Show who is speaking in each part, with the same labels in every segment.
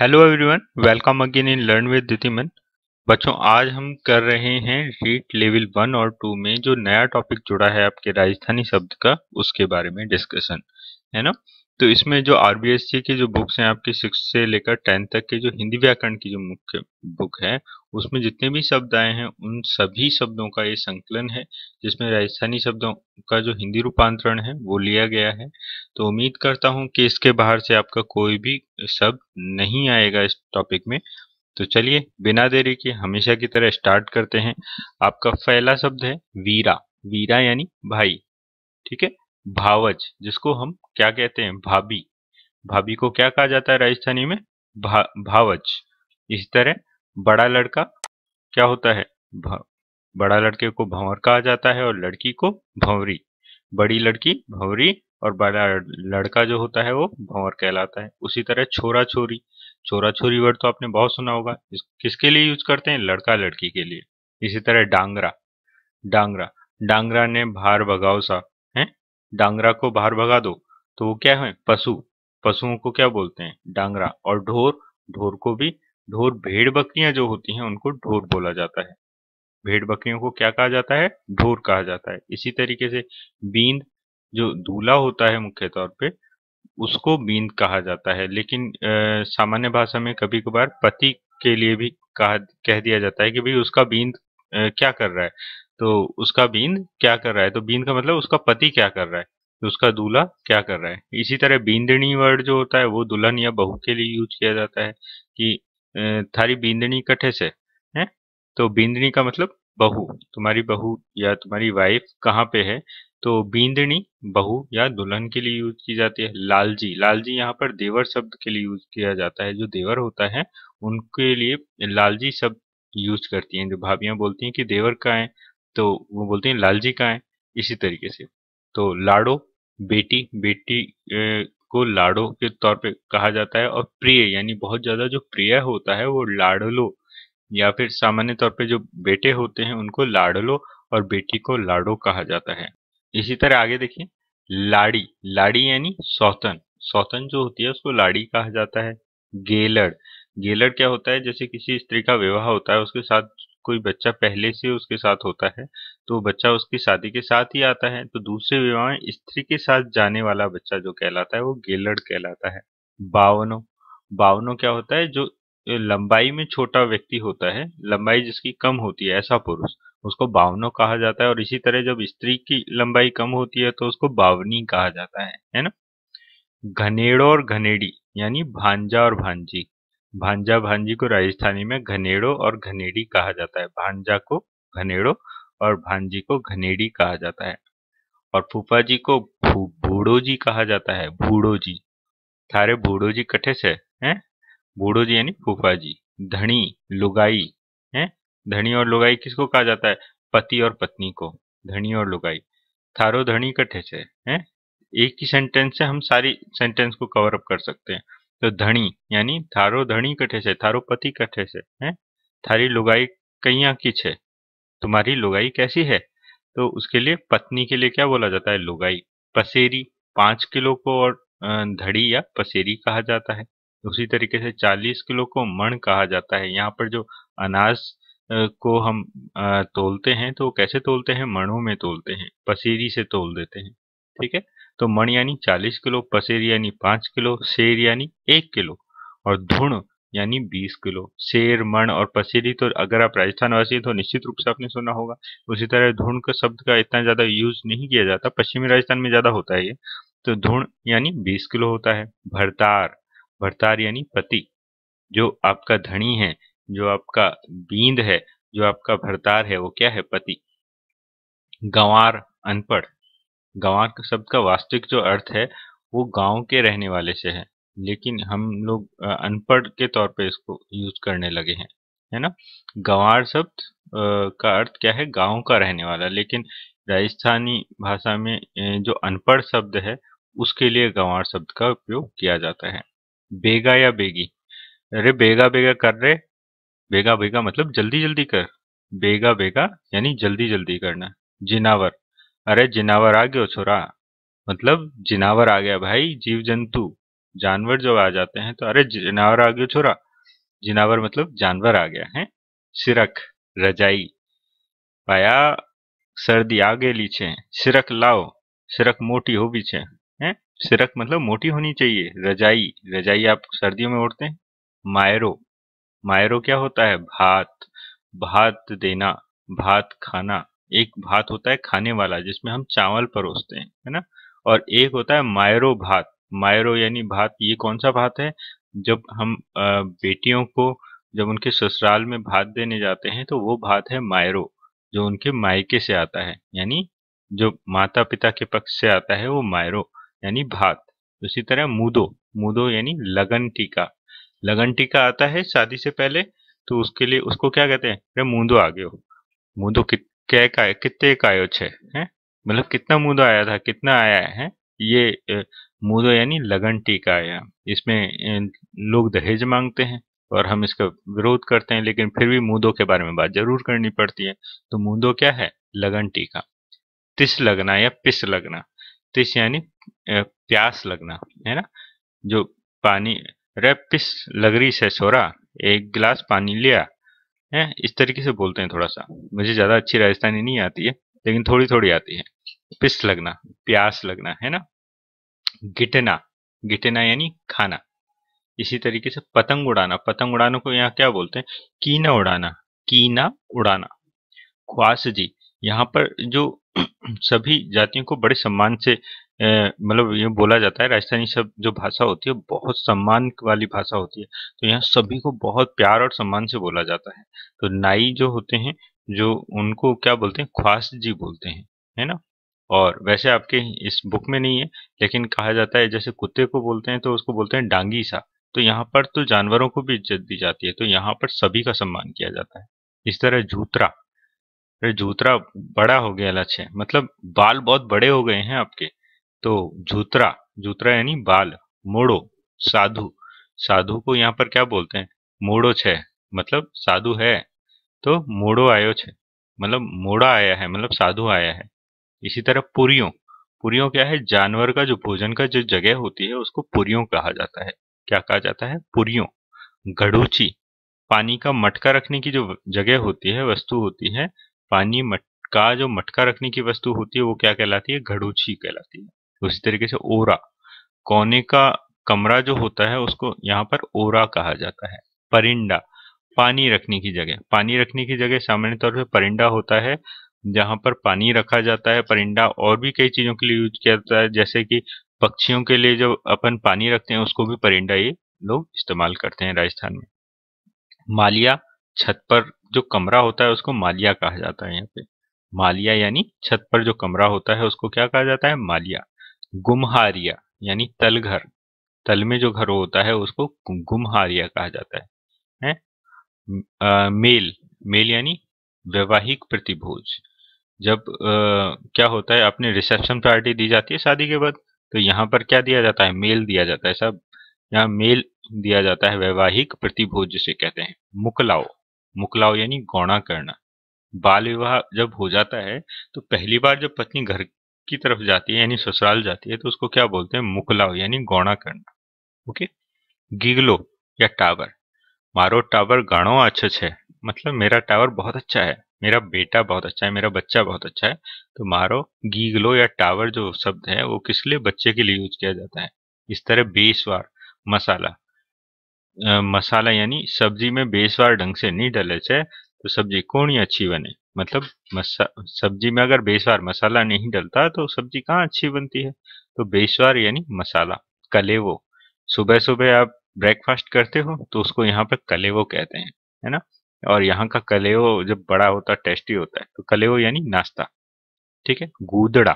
Speaker 1: Hello everyone welcome again in learn with दिमन बच्चों आज हम कर रहे हैं रीट लेवल वन और टू में जो नया टॉपिक जुड़ा है आपके राजस्थानी शब्द का उसके बारे में डिस्कशन है ना तो इसमें जो आर की जो बुक्स हैं आपकी सिक्स से लेकर टेंथ तक के जो हिंदी व्याकरण की जो मुख्य बुक है उसमें जितने भी शब्द आए हैं उन सभी शब्दों का ये संकलन है जिसमें राजस्थानी शब्दों का जो हिंदी रूपांतरण है वो लिया गया है तो उम्मीद करता हूँ कि इसके बाहर से आपका कोई भी शब्द नहीं आएगा इस टॉपिक में तो चलिए बिना देरी के हमेशा की तरह स्टार्ट करते हैं आपका पहला शब्द है वीरा वीरा यानी भाई ठीक है भावज जिसको हम क्या कहते हैं भाभी भाभी को क्या कहा जाता है राजस्थानी में भा, भावज इसी तरह बड़ा लड़का क्या होता है भा, बड़ा लड़के को भंवर कहा जाता है और लड़की को भंवरी बड़ी लड़की भंवरी और बड़ा लड़का जो होता है वो भंवर कहलाता है उसी तरह छोरा छोरी छोरा छोरी वर्ड तो आपने बहुत सुना होगा किसके लिए यूज करते हैं लड़का लड़की के लिए इसी तरह डांगरा डांगरा डांगरा ने भार भगाओ सा डांगरा को बाहर भगा दो तो वो क्या है पशु पशुओं को क्या बोलते हैं डांगरा और ढोर ढोर को भी ढोर भेड़ बकरियां जो होती हैं उनको ढोर बोला जाता है भेड़ बकरियों को क्या कहा जाता है ढोर कहा जाता है इसी तरीके से बींद जो दूल्हा होता है मुख्य तौर पे उसको बींद कहा जाता है लेकिन सामान्य भाषा में कभी कभार पति के लिए भी कहा कह दिया जाता है कि भाई उसका बींद क्या कर रहा है तो उसका बीन क्या कर रहा है तो बीन का मतलब उसका पति क्या कर रहा है तो उसका दूल्हा क्या कर रहा है इसी तरह बींदनी वर्ड जो होता है वो दुल्हन या बहू के लिए यूज किया जाता है कि थारी बींदनी कठे से है तो बींदनी का मतलब बहू तुम्हारी बहू या तुम्हारी वाइफ कहाँ पे है तो बींदनी बहू या दुल्हन के लिए यूज की जाती है लालजी लालजी यहाँ पर देवर शब्द के लिए यूज किया जाता है जो देवर होता है उनके लिए लालजी शब्द यूज करती हैं जो भाभियां बोलती हैं कि देवर का है तो वो बोलते हैं लाल जी कहाँ हैं इसी तरीके से तो लाडो बेटी बेटी को लाडो के तौर पे कहा जाता है और प्रिय यानी बहुत ज़्यादा जो प्रिय होता है वो लाडलो या फिर सामान्य तौर पे जो बेटे होते हैं उनको लाडलो और बेटी को लाडो कहा जाता है इसी तरह आगे देखिए लाड़ी लाड़ी यानी सौतन सौतन जो होती है उसको लाड़ी कहा जाता है गेलड़ गेलड़ क्या होता है जैसे किसी स्त्री का विवाह होता है उसके साथ कोई बच्चा पहले से उसके साथ होता है तो बच्चा उसकी शादी के साथ ही आता है तो दूसरे विवाह में स्त्री के साथ जाने वाला बच्चा जो कहलाता है वो गेलड़ कहलाता है बावनों बावनों क्या होता है जो लंबाई में छोटा व्यक्ति होता है लंबाई जिसकी कम होती है ऐसा पुरुष उसको बावनों कहा जाता है और इसी तरह जब स्त्री की लंबाई कम होती है तो उसको बावनी कहा जाता है है ना घनेड़ो और घनेड़ी यानी भांजा और भांजी भांजा भांजी को राजस्थानी में घनेड़ो और घनेड़ी कहा जाता है भांजा को घनेड़ो और भांजी को घनेड़ी कहा जाता है और फूफा जी को भूड़ो जी कहा जाता है भूड़ो जी थारे भूड़ो जी कठे से है भूडो जी यानी फूफा जी धनी लुगाई है धनी और लुगाई किसको कहा जाता है पति और पत्नी को धनी और लुगाई थारो धनी कठे से है एक ही सेंटेंस से हम सारी सेंटेंस को कवर अप कर सकते हैं तो धनी यानी थारो धनी कठे से थारो पति कठे से है थारी लुगाई कैया की छे तुम्हारी लुगाई कैसी है तो उसके लिए पत्नी के लिए क्या बोला जाता है लुगाई पसेरी पांच किलो को और धड़ी या पसेरी कहा जाता है उसी तरीके से चालीस किलो को मण कहा जाता है यहाँ पर जो अनाज को हम तोलते हैं तो कैसे तोलते हैं मणों में तोलते हैं पसेरी से तोल देते हैं ठीक है तो मण यानी चालीस किलो पसेर यानी पांच किलो शेर यानी एक किलो और धुण यानी 20 किलो शेर मण और पसेरी तो अगर आप राजस्थान वासी तो निश्चित रूप से आपने सुना होगा उसी तरह धुण का शब्द का इतना ज्यादा यूज नहीं किया जाता पश्चिमी राजस्थान में ज्यादा होता है ये तो धुण यानी बीस किलो होता है भरतार भरतार यानी पति जो आपका धनी है जो आपका बींद है जो आपका भरतार है वो क्या है पति गंवार अनपढ़ गंवार शब्द का वास्तविक जो अर्थ है वो गांव के रहने वाले से है लेकिन हम लोग अनपढ़ के तौर पे इसको यूज करने लगे हैं है ना गंवार शब्द का अर्थ क्या है गांव का रहने वाला लेकिन राजस्थानी भाषा में जो अनपढ़ शब्द है उसके लिए गंवार शब्द का उपयोग किया जाता है बेगा या बेगी अरे बेगा बेगा कर रहे बेगा बेगा मतलब जल्दी जल्दी कर बेगा बेगा यानी जल्दी जल्दी करना जिनावर अरे जिनावर आ गयो छोरा मतलब जिनावर आ गया भाई जीव जंतु जानवर जब आ जाते हैं तो अरे जिनावर आ गयो छोरा जिनावर मतलब जानवर आ गया है सिरक रजाई पाया सर्दी आ गए छे सिरक लाओ सिरक मोटी भी छे है सिरक मतलब मोटी होनी चाहिए रजाई रजाई आप सर्दियों में ओढ़ते हैं मायरो मायरो क्या होता है भात भात देना भात खाना एक भात होता है खाने वाला जिसमें हम चावल परोसते हैं है ना और एक होता है मायरो भात मायरो यानी भात ये कौन सा भात है जब हम बेटियों को जब उनके ससुराल में भात देने जाते हैं तो वो भात है मायरो जो उनके मायके से आता है यानी जो माता पिता के पक्ष से आता है वो मायरो यानी भात उसी तरह मुदो मुदो यानी लगन टीका लगन टीका आता है शादी से पहले तो उसके लिए उसको क्या कहते हैं अरे मूंदो आगे हो मुदो कित क्या का कितने का आयो छे है मतलब कितना मुदो आया था कितना आया है ये मुदो तो यानी लगन टीका आया इसमें लोग दहेज मांगते हैं और हम इसका विरोध करते हैं लेकिन फिर भी मुदो के बारे में बात जरूर करनी पड़ती है तो मुदो क्या है लगन टीका तिस लगना या पिस लगना तिस यानी प्यास लगना है ना जो पानी रे पिस लगरी से सोरा एक गिलास पानी लिया है इस तरीके से बोलते हैं थोड़ा सा मुझे ज़्यादा अच्छी राजस्थानी नहीं आती है लेकिन थोड़ी थोड़ी आती है पिस लगना प्यास लगना है ना गिटना गिटना यानी खाना इसी तरीके से पतंग उड़ाना पतंग उड़ाना को यहाँ क्या बोलते हैं कीना उड़ाना कीना उड़ाना ख्वास जी यहाँ पर जो सभी जातियों को बड़े सम्मान से मतलब ये बोला जाता है राजस्थानी शब्द जो भाषा होती है बहुत सम्मान वाली भाषा होती है तो यहाँ सभी को बहुत प्यार और सम्मान से बोला जाता है तो नाई जो होते हैं जो उनको क्या बोलते हैं ख्वास जी बोलते हैं है ना और वैसे आपके इस बुक में नहीं है लेकिन कहा जाता है जैसे कुत्ते को बोलते हैं तो उसको बोलते हैं डांगी सा तो यहाँ पर तो जानवरों को भी इज्जत दी जाती है तो यहाँ पर सभी का सम्मान किया जाता है इस तरह जूतरा जूतरा बड़ा हो गया लक्ष्य मतलब बाल बहुत बड़े हो गए हैं आपके तो झूतरा झूतरा यानी बाल मोड़ो साधु साधु को यहाँ पर क्या बोलते हैं मोड़ो छे मतलब साधु है तो मोड़ो आयो छे मतलब मोड़ा आया है मतलब साधु आया है इसी तरह पुरियों पुरियों क्या है जानवर का जो भोजन का जो जगह होती है उसको पुरियों कहा जाता है क्या कहा जाता है पुरियों घड़ूची पानी का मटका रखने की जो जगह होती है वस्तु होती है पानी मटका जो मटका रखने की वस्तु होती है वो क्या कहलाती है घड़ूची कहलाती है उसी तरीके से ओरा कोने का कमरा जो होता है उसको यहाँ पर ओरा कहा जाता है परिंडा पानी रखने की जगह पानी रखने की जगह सामान्य तौर पर परिंडा होता है जहां पर पानी रखा जाता है परिंडा और भी कई चीजों के लिए यूज किया जाता है जैसे कि पक्षियों के लिए जो अपन पानी रखते हैं उसको भी परिंडा ये लोग इस्तेमाल करते हैं राजस्थान में मालिया छत पर जो कमरा होता है उसको मालिया कहा जाता है यहाँ पे मालिया यानी छत पर जो कमरा होता है उसको क्या कहा जाता है मालिया गुमहारिया यानी तलघर तल में जो घर होता है उसको गुमहारिया कहा जाता है, है? आ, मेल मेल यानी वैवाहिक प्रतिभोज जब आ, क्या होता है अपने रिसेप्शन पार्टी दी जाती है शादी के बाद तो यहाँ पर क्या दिया जाता है मेल दिया जाता है सब यहाँ मेल दिया जाता है वैवाहिक प्रतिभोज जिसे कहते हैं मुकलाओ मुकलाओ यानी गौणा करना बाल विवाह जब हो जाता है तो पहली बार जब पत्नी घर की तरफ जाती है यानी ससुराल जाती है तो उसको क्या बोलते हैं मुकलाव यानी गौणा करना ओके गिगलो या टावर मारो टावर घणो अच्छा है मतलब मेरा टावर बहुत अच्छा है मेरा बेटा बहुत अच्छा है मेरा बच्चा बहुत अच्छा है तो मारो गीगलो या टावर जो शब्द है वो किस लिए बच्चे के लिए यूज किया जाता है इस तरह बेसवार मसाला आ, मसाला यानी सब्जी में बेसवार ढंग से नहीं डले छे तो सब्जी कौन अच्छी बने मतलब सब्जी में अगर बेसवार मसाला नहीं डलता तो सब्जी कहाँ अच्छी बनती है तो बेसवार यानी मसाला कलेवो सुबह सुबह आप ब्रेकफास्ट करते हो तो उसको यहाँ पर कलेवो कहते हैं है ना और यहाँ का कलेवो जब बड़ा होता है टेस्टी होता है तो कलेवो यानी नाश्ता ठीक है गूदड़ा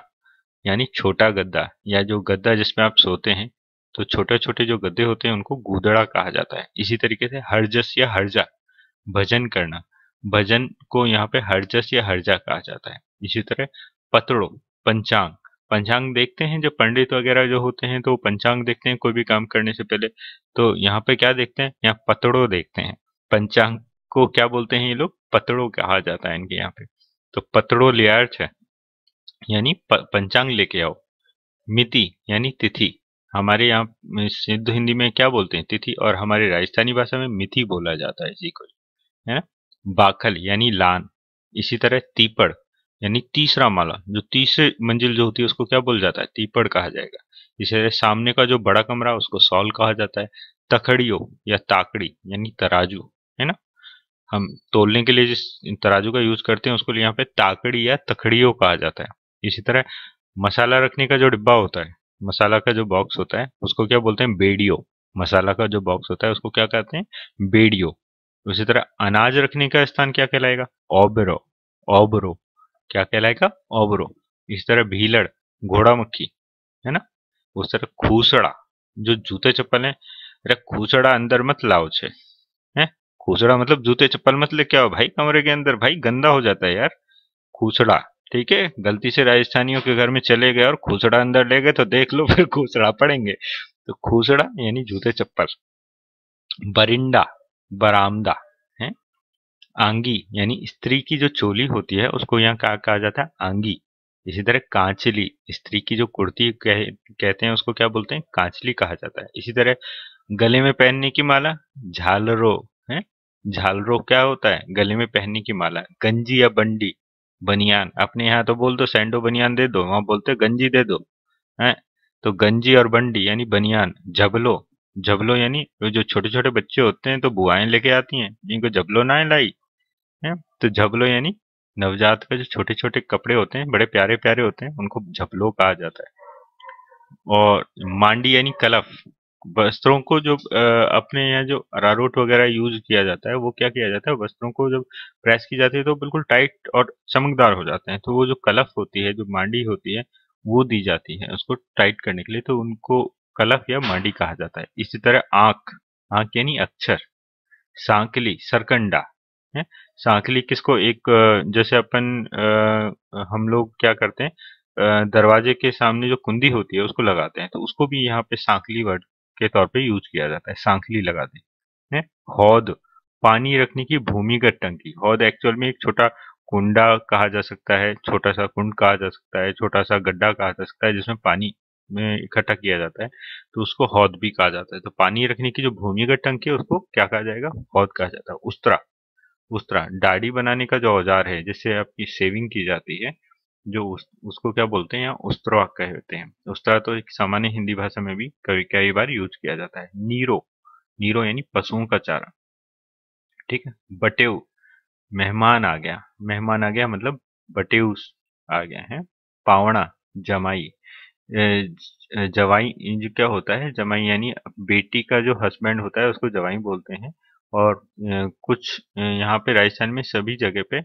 Speaker 1: यानी छोटा गद्दा या जो गद्दा जिसमें आप सोते हैं तो छोटे छोटे जो गद्दे होते हैं उनको गूदड़ा कहा जाता है इसी तरीके से हरजस या हरजा भजन करना भजन को यहाँ पे हरजस या हरजा कहा जाता है इसी तरह पतड़ो पंचांग पंचांग देखते हैं जो पंडित वगैरह जो होते हैं तो पंचांग देखते हैं कोई भी काम करने से पहले तो यहाँ पे क्या देखते हैं यहाँ पतड़ो देखते हैं पंचांग को क्या बोलते हैं ये लोग पतड़ो कहा जाता है इनके यहाँ पे तो पतड़ो लियार्च है यानी पंचांग लेके आओ मिति यानी तिथि हमारे यहाँ सिद्ध हिंदी में क्या बोलते हैं तिथि और हमारे राजस्थानी भाषा में मिथि बोला जाता है इसी को है ना बाखल यानी लान इसी तरह तीपड़ यानी तीसरा माला जो तीसरी मंजिल जो होती है उसको क्या बोल जाता है तीपड़ कहा जाएगा इसी तरह सामने का जो बड़ा कमरा उसको सॉल कहा जाता है तखड़ियों या ताकड़ी यानी तराजू है ना हम तोलने के लिए जिस तराजू का यूज करते हैं उसको यहाँ पे ताकड़ी या तखड़ियों कहा जाता है इसी तरह मसाला रखने का जो डिब्बा होता है मसाला का जो बॉक्स होता है उसको क्या बोलते हैं बेडियो मसाला का जो बॉक्स होता है उसको क्या कहते हैं बेडियो उसी तरह अनाज रखने का स्थान क्या कहलाएगा ओबरो ओबरो क्या कहलाएगा ओबरो इस तरह भीलड़ घोड़ा मक्खी है ना उस तरह खूसड़ा जो जूते चप्पल है अरे खूसड़ा अंदर मत लाओ छे है खूसड़ा मतलब जूते चप्पल मत क्या हो भाई कमरे के अंदर भाई गंदा हो जाता है यार खूसड़ा ठीक है गलती से राजस्थानियों के घर में चले गए और खूसड़ा अंदर ले गए तो देख लो फिर खूसड़ा पड़ेंगे तो खूसड़ा यानी जूते चप्पल बरिंडा बरामदा है आंगी यानी स्त्री की जो चोली होती है उसको यहाँ क्या कहा जाता है आंगी इसी तरह कांचली स्त्री की जो कुर्ती कह, कहते हैं उसको क्या बोलते हैं कांचली कहा जाता है इसी तरह गले में पहनने की माला झालरो है झालरो क्या होता है गले में पहनने की माला गंजी या बंडी बनियान अपने यहाँ तो बोल दो सैंडो बनियान दे दो वहां बोलते गंजी दे दो है तो गंजी और बंडी यानी बनियान झबलो जबलो यानी वो जो छोटे छोटे बच्चे होते हैं तो बुआएं लेके आती हैं जिनको जबलो ना लाई है तो जबलो यानी नवजात का जो छोटे छोटे कपड़े होते हैं बड़े प्यारे प्यारे होते हैं उनको झबलो कहा जाता है और मांडी यानी कलफ वस्त्रों को जो अपने यहाँ जो अरारोट वगैरह यूज किया जाता है वो क्या किया जाता है वस्त्रों को जब प्रेस की जाती है तो बिल्कुल टाइट और चमकदार हो जाते हैं तो वो जो कलफ होती है जो मांडी होती है वो दी जाती है उसको टाइट करने के लिए तो उनको कलफ या मांडी कहा जाता है इसी तरह आंख आंख यानी अक्षर सांकली सरकंडा है सांकली किसको एक जैसे अपन हम लोग क्या करते हैं दरवाजे के सामने जो कुंदी होती है उसको लगाते हैं तो उसको भी यहाँ पे सांकली वर्ड के तौर पे यूज किया जाता है सांकली लगा हैं हौद पानी रखने की भूमिगत टंकी हौद एक्चुअल में एक छोटा कुंडा कहा जा सकता है छोटा सा कुंड कहा जा सकता है छोटा सा गड्ढा कहा जा सकता है जिसमें पानी में इकट्ठा किया जाता है तो उसको हौद भी कहा जाता है तो पानी रखने की जो भूमिगत टंकी है उसको क्या कहा जाएगा हौद कहा जाता है उस्तरा उस्तरा दाढ़ी बनाने का जो औजार है जिससे आपकी सेविंग की जाती है जो उस, उसको क्या बोलते हैं या उस्तरा कहते हैं उस्तरा तो एक सामान्य हिंदी भाषा में भी कभी कई बार यूज किया जाता है नीरो नीरो यानी पशुओं का चारा ठीक है बटेऊ मेहमान आ गया मेहमान आ गया मतलब बटेऊ आ गया है पावणा जमाई जवाई जो क्या होता है जमाई यानी बेटी का जो हस्बैंड होता है उसको जवाई बोलते हैं और कुछ यहाँ पे राजस्थान में सभी जगह पे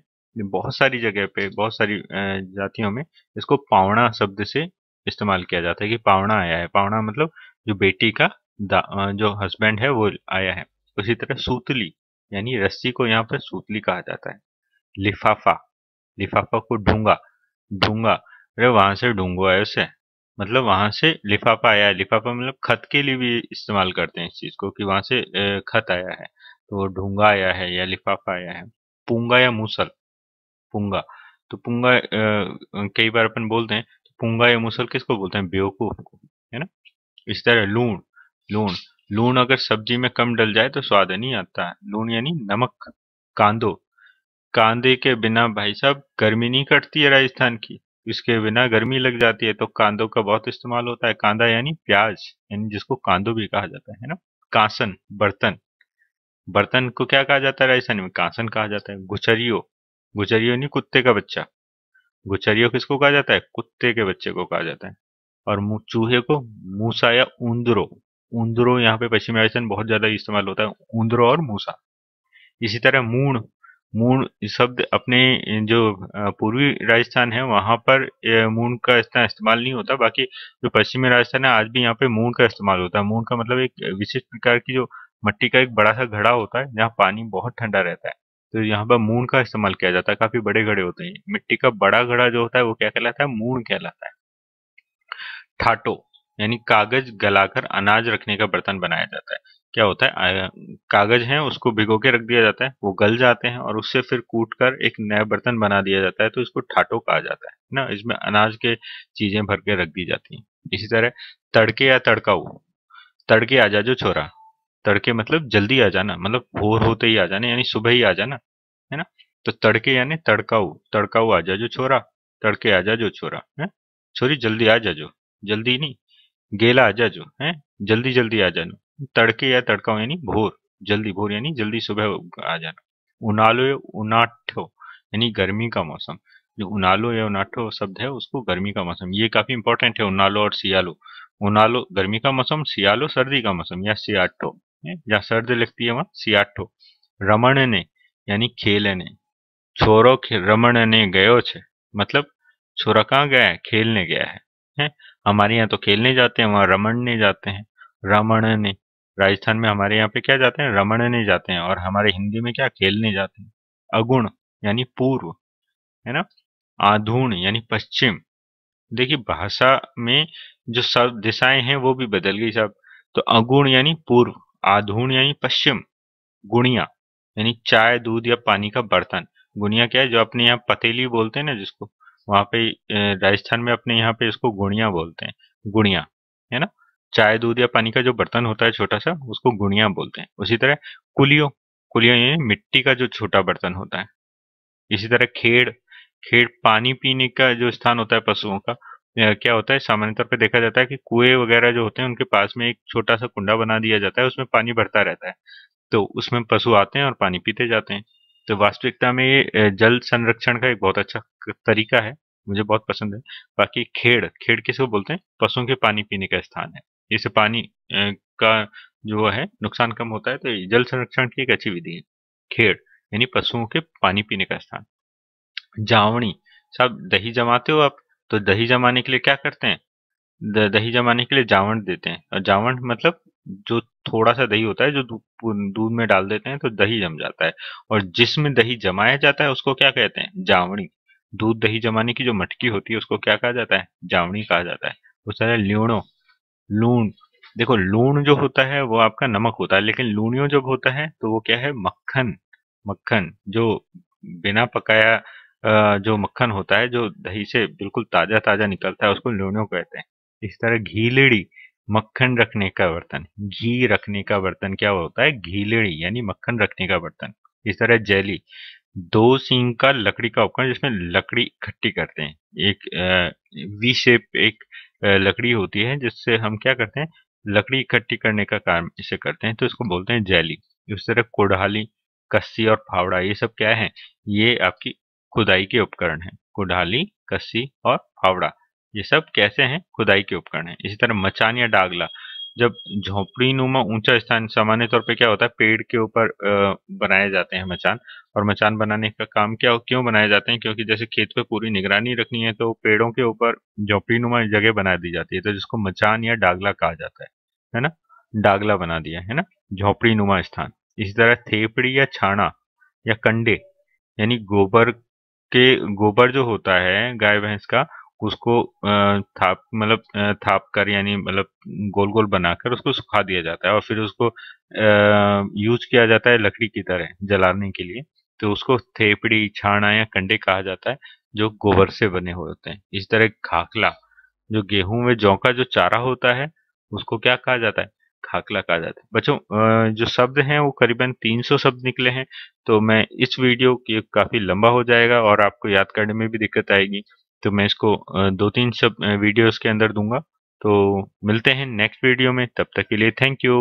Speaker 1: बहुत सारी जगह पे बहुत सारी जातियों में इसको पावना शब्द से इस्तेमाल किया जाता है कि पावना आया है पावना मतलब जो बेटी का जो हस्बैंड है वो आया है उसी तरह सूतली यानी रस्सी को यहाँ पर सूतली कहा जाता है लिफाफा लिफाफा को ढूंगा ढूंगा अरे वहां से ढूंगो आयो से मतलब वहां से लिफाफा आया है लिफाफा मतलब खत के लिए भी इस्तेमाल करते हैं इस चीज को कि वहां से खत आया है तो ढूंगा आया है या लिफाफा आया है पुंगा या मूसल पुंगा तो पुंगा कई बार अपन बोलते हैं तो पुंगा या मूसल किसको बोलते हैं बेवकूफ को है ना इस तरह लूण लूण लूण अगर सब्जी में कम डल जाए तो स्वाद नहीं आता लून यानी नमक कांदो कांदे के बिना भाई साहब गर्मी नहीं कटती है राजस्थान की इसके बिना गर्मी लग जाती है तो कांदों का बहुत इस्तेमाल होता है कांदा यानी प्याज यानी जिसको कांदो भी कहा जाता है ना कांसन बर्तन बर्तन को क्या कहा जाता है राजस्थानी में कांसन कहा जाता है गुचरियो गुचरियो यानी कुत्ते का बच्चा गुचरियो किसको कहा जाता है कुत्ते के बच्चे को कहा जाता है और चूहे को मूसा या उन्द्रो उन्द्रो यहाँ पे पश्चिमी राजस्थान बहुत ज्यादा इस्तेमाल होता है उन्द्रो और मूसा इसी तरह मूण मून शब्द अपने जो पूर्वी राजस्थान है वहां पर मून का इतना इस्तेमाल नहीं होता बाकी जो पश्चिमी राजस्थान है आज भी यहाँ पे मून का इस्तेमाल होता है मून का मतलब एक विशिष्ट प्रकार की जो मट्टी का एक बड़ा सा घड़ा होता है जहाँ पानी बहुत ठंडा रहता है तो यहाँ पर मून का इस्तेमाल किया जाता है काफी बड़े घड़े होते हैं मिट्टी का बड़ा घड़ा जो होता है वो क्या कहलाता है मून कहलाता है ठाटो यानी कागज गलाकर अनाज रखने का बर्तन बनाया जाता है क्या होता है कागज है उसको भिगो के रख दिया जाता है वो गल जाते हैं और उससे फिर कूट कर एक नया बर्तन बना दिया जाता है तो इसको ठाटो कहा जाता है ना इसमें अनाज के चीजें भर के रख दी जाती हैं इसी तरह तड़के या तड़काऊ तड़के आ जा जो छोरा तड़के मतलब जल्दी आ जाना मतलब भोर होते ही आ जाना यानी सुबह ही आ जाना है ना तो तड़के यानी तड़काऊ तड़काऊ आ जा जो छोरा तड़के आ जा जो छोरा है छोरी जल्दी आ जा जो जल्दी नहीं गेला आ जाजो है जल्दी जल्दी आ जाना तड़के या तड़का यानी भोर जल्दी भोर यानी जल्दी सुबह आ जाना उनालो या उनाठो यानी गर्मी का मौसम जो उनालो या उनाठो शब्द है उसको गर्मी का मौसम ये काफी इंपॉर्टेंट है उनालो और सियालो उनालो गर्मी का मौसम सियालो सर्दी का मौसम या सियाठो या सर्द लिखती है वहां सियाठो रमण ने यानी खेलने छोरो रमण ने गयो छे मतलब छोरा कहाँ गया है खेलने गया है हैं हमारे यहाँ तो खेलने जाते हैं वहाँ रमणने जाते हैं रमण ने राजस्थान में हमारे यहाँ पे क्या जाते हैं रमणने जाते हैं और हमारे हिंदी में क्या खेलने जाते हैं अगुण यानी पूर्व है ना आधुण यानी पश्चिम देखिए भाषा में जो सब दिशाएं हैं वो भी बदल गई सब तो अगुण यानी पूर्व आधुण यानी पश्चिम गुणिया यानी चाय दूध या पानी का बर्तन गुनिया क्या है जो अपने यहाँ पतीली बोलते हैं ना जिसको वहाँ पे राजस्थान में अपने यहाँ पे इसको गुड़िया बोलते हैं गुड़िया है ना चाय दूध या पानी का जो बर्तन होता है छोटा सा उसको गुड़िया बोलते हैं उसी तरह कुलियो कुलियो ये मिट्टी का जो छोटा बर्तन होता है इसी तरह खेड़ खेड़ पानी पीने का जो स्थान होता है पशुओं का क्या होता है सामान्य तौर पर देखा जाता है कि कुएं वगैरह जो होते हैं उनके पास में एक छोटा सा कुंडा बना दिया जाता है उसमें पानी भरता रहता है तो उसमें पशु आते हैं और पानी पीते जाते हैं तो वास्तविकता में ये जल संरक्षण का एक बहुत अच्छा तरीका है मुझे बहुत पसंद है बाकी खेड़ खेड़ किसको बोलते हैं पशुओं के पानी पीने का स्थान है इससे पानी का जो है नुकसान कम होता है तो जल संरक्षण की एक अच्छी विधि है खेड़ यानी पशुओं के पानी पीने का स्थान जावणी साहब दही जमाते हो आप तो दही जमाने के लिए क्या करते हैं दही जमाने के लिए जावण देते हैं और जावण मतलब जो थोड़ा सा दही होता है जो दूध में डाल देते हैं तो दही जम जाता है और जिसमें दही जमाया जाता है उसको क्या कहते हैं जावणी दूध दही जमाने की जो मटकी होती है उसको क्या कहा जाता है जावणी कहा जाता है उस तरह ल्यूणो लूण देखो लूण जो होता है वो आपका नमक होता है लेकिन लूणियों जब होता है तो वो क्या है मक्खन मक्खन जो बिना पकाया जो मक्खन होता है जो दही से बिल्कुल ताजा ताजा निकलता है उसको लूणियों कहते हैं इस तरह घीलेड़ी मक्खन रखने का बर्तन घी रखने का बर्तन क्या होता है घीलेड़ी यानी मक्खन रखने का बर्तन इस तरह जैली दो सींग का लकड़ी का उपकरण जिसमें लकड़ी इकट्ठी करते हैं एक वी शेप एक लकड़ी होती है जिससे हम क्या करते हैं लकड़ी इकट्ठी करने का काम इसे करते हैं तो इसको बोलते हैं जैली उस तरह कोढ़ाली कस्सी और फावड़ा ये सब क्या है ये आपकी खुदाई के उपकरण है कुढ़ाली कस्सी और फावड़ा ये सब कैसे हैं खुदाई के उपकरण हैं इसी तरह मचान या डागला जब झोपड़ी नुमा ऊंचा स्थान सामान्य तौर पे क्या होता है पेड़ के ऊपर बनाए जाते हैं मचान और मचान बनाने का काम क्या हो क्यों बनाए जाते हैं क्योंकि जैसे खेत पे पूरी निगरानी रखनी है तो पेड़ों के ऊपर झोपड़ी नुमा जगह बना दी जाती है तो जिसको मचान या डागला कहा जाता है है ना डागला बना दिया है ना झोपड़ी नुमा स्थान इसी तरह थेपड़ी या छाणा या कंडे यानी गोबर के गोबर जो होता है गाय भैंस का उसको थाप मतलब थाप कर यानी मतलब गोल गोल बनाकर उसको सुखा दिया जाता है और फिर उसको यूज किया जाता है लकड़ी की तरह जलाने के लिए तो उसको थेपड़ी छाना या कंडे कहा जाता है जो गोबर से बने हुए होते हैं इस तरह खाकला जो गेहूं में जौ का जो चारा होता है उसको क्या कहा जाता है खाकला कहा जाता है बच्चों जो शब्द हैं वो करीबन 300 शब्द निकले हैं तो मैं इस वीडियो की काफी लंबा हो जाएगा और आपको याद करने में भी दिक्कत आएगी तो मैं इसको दो तीन सब वीडियोस के अंदर दूंगा तो मिलते हैं नेक्स्ट वीडियो में तब तक के लिए थैंक यू